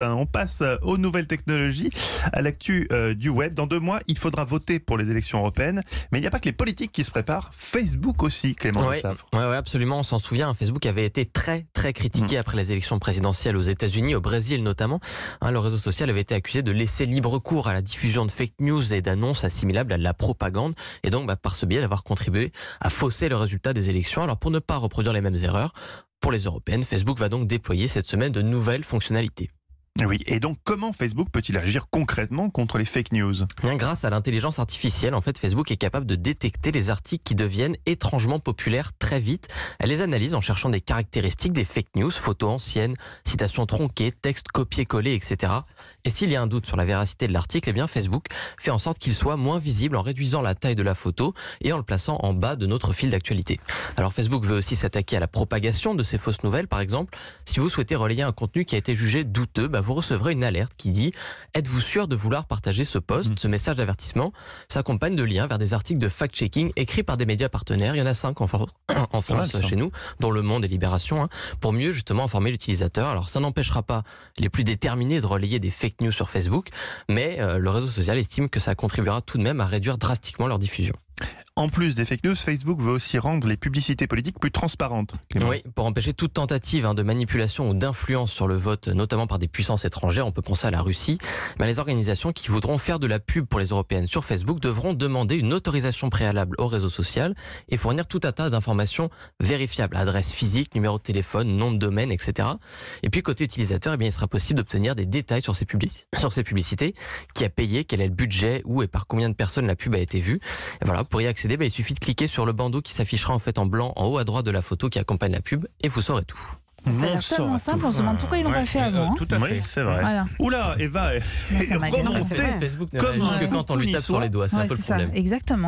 Hein, on passe euh, aux nouvelles technologies, à l'actu euh, du web. Dans deux mois, il faudra voter pour les élections européennes. Mais il n'y a pas que les politiques qui se préparent. Facebook aussi, Clément Oui, absolument. On s'en souvient. Hein. Facebook avait été très, très critiqué mm. après les élections présidentielles aux États-Unis, au Brésil notamment. Hein, le réseau social avait été accusé de laisser libre cours à la diffusion de fake news et d'annonces assimilables à de la propagande. Et donc, bah, par ce biais, d'avoir contribué à fausser le résultat des élections. Alors, pour ne pas reproduire les mêmes erreurs, pour les européennes, Facebook va donc déployer cette semaine de nouvelles fonctionnalités. Oui, et donc comment Facebook peut-il agir concrètement contre les fake news Grâce à l'intelligence artificielle, en fait, Facebook est capable de détecter les articles qui deviennent étrangement populaires très vite. Elle les analyse en cherchant des caractéristiques des fake news, photos anciennes, citations tronquées, textes copiés-collés, etc. Et s'il y a un doute sur la véracité de l'article, eh bien Facebook fait en sorte qu'il soit moins visible en réduisant la taille de la photo et en le plaçant en bas de notre fil d'actualité. Alors Facebook veut aussi s'attaquer à la propagation de ces fausses nouvelles, par exemple. Si vous souhaitez relayer un contenu qui a été jugé douteux, bah, vous recevrez une alerte qui dit Êtes-vous sûr de vouloir partager ce post mm. Ce message d'avertissement s'accompagne de liens vers des articles de fact-checking écrits par des médias partenaires. Il y en a cinq en, France chez nous, dont Le Monde et Libération, hein, pour mieux justement informer l'utilisateur. Alors ça n'empêchera pas les plus déterminés de relayer des fake news sur Facebook, mais euh, le réseau social estime que ça contribuera tout de même à réduire drastiquement leur diffusion. En plus des fake news, Facebook veut aussi rendre les publicités politiques plus transparentes. Oui, pour empêcher toute tentative hein, de manipulation ou d'influence sur le vote, notamment par des puissances étrangères, on peut penser à la Russie, mais les organisations qui voudront faire de la pub pour les européennes sur Facebook devront demander une autorisation préalable au réseau social et fournir tout un tas d'informations vérifiables, adresse physique, numéro de téléphone, nom de domaine, etc. Et puis côté utilisateur, eh bien, il sera possible d'obtenir des détails sur ces, sur ces publicités, qui a payé, quel est le budget, où et par combien de personnes la pub a été vue. voilà, pour y accéder, bah, il suffit de cliquer sur le bandeau qui s'affichera en fait en blanc en haut à droite de la photo qui accompagne la pub et vous saurez tout. Ça a l'air tellement simple, on se demande pourquoi ils l'ont pas fait avant. Euh, hein. Tout à fait, c'est vrai. Oula, Eva est, Facebook ne que quand on lui tape sur les doigts, c'est un peu le problème. exactement.